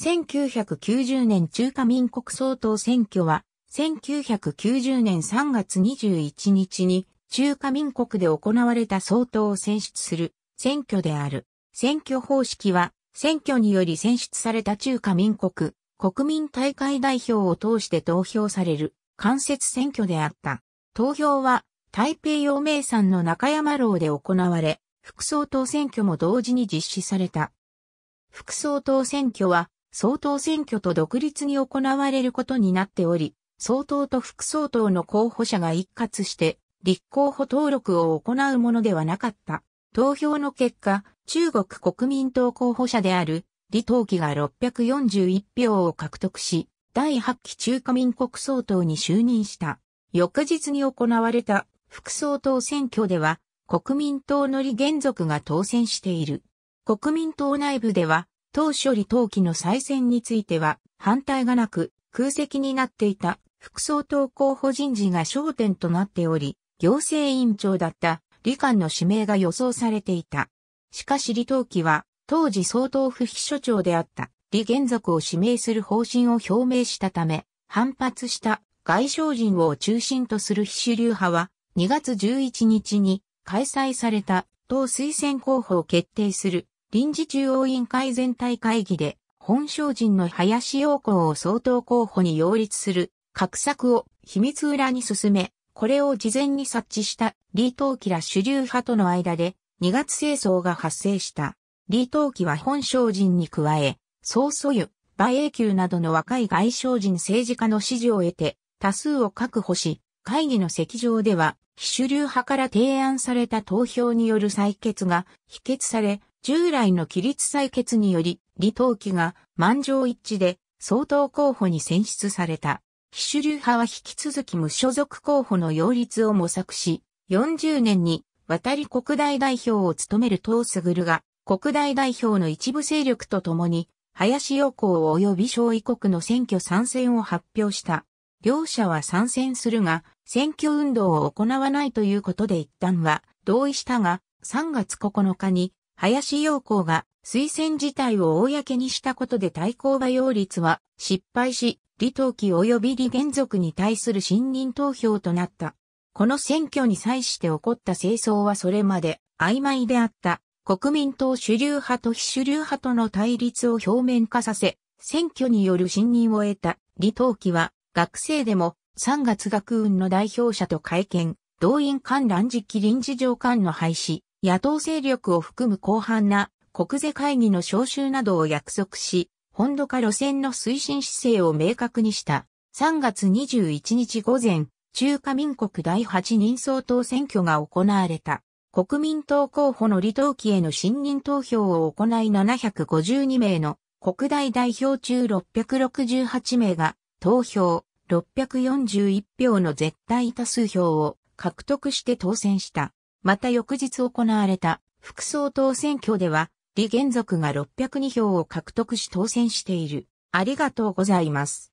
1990年中華民国総統選挙は、1990年3月21日に中華民国で行われた総統を選出する選挙である。選挙方式は、選挙により選出された中華民国、国民大会代表を通して投票される間接選挙であった。投票は台北陽明山の中山楼で行われ、副総統選挙も同時に実施された。副総統選挙は総統選挙と独立に行われることになっており、総統と副総統の候補者が一括して立候補登録を行うものではなかった。投票の結果、中国国民党候補者である李登輝が641票を獲得し、第8期中華民国総統に就任した。翌日に行われた副総統選挙では、国民党の李元族が当選している。国民党内部では、当初李登輝の再選については反対がなく空席になっていた副総統候補人事が焦点となっており、行政委員長だった李官の指名が予想されていた。しかし李登輝は当時総統府秘書長であった李元族を指名する方針を表明したため、反発した外省人を中心とする秘主流派は2月11日に開催された党推薦候補を決定する臨時中央委員会全体会議で、本省人の林陽子を総統候補に擁立する、格策を秘密裏に進め、これを事前に察知した李登輝ら主流派との間で2月清掃が発生した。李登輝は本省人に加え、総操、湯、馬英九などの若い外省人政治家の支持を得て多数を確保し、会議の席上では、非主流派から提案された投票による採決が否決され、従来の規律採決により、李登輝が満場一致で総統候補に選出された。非主流派は引き続き無所属候補の擁立を模索し、40年に渡り国大代表を務める東卓が、国大代表の一部勢力とともに、林洋行及び小異国の選挙参戦を発表した。両者は参戦するが、選挙運動を行わないということで一旦は同意したが、3月9日に林陽光が推薦自体を公にしたことで対抗馬擁率は失敗し、李登輝及び李元族に対する信任投票となった。この選挙に際して起こった清掃はそれまで曖昧であった国民党主流派と非主流派との対立を表面化させ、選挙による信任を得た李登輝は学生でも3月学運の代表者と会見、動員観覧時期臨時上官の廃止、野党勢力を含む広範な国税会議の招集などを約束し、本土化路線の推進姿勢を明確にした。3月21日午前、中華民国第8人総統選挙が行われた。国民党候補の李登輝への信任投票を行い752名の国大代表中668名が投票641票の絶対多数票を獲得して当選した。また翌日行われた副総統選挙では、李元族が602票を獲得し当選している。ありがとうございます。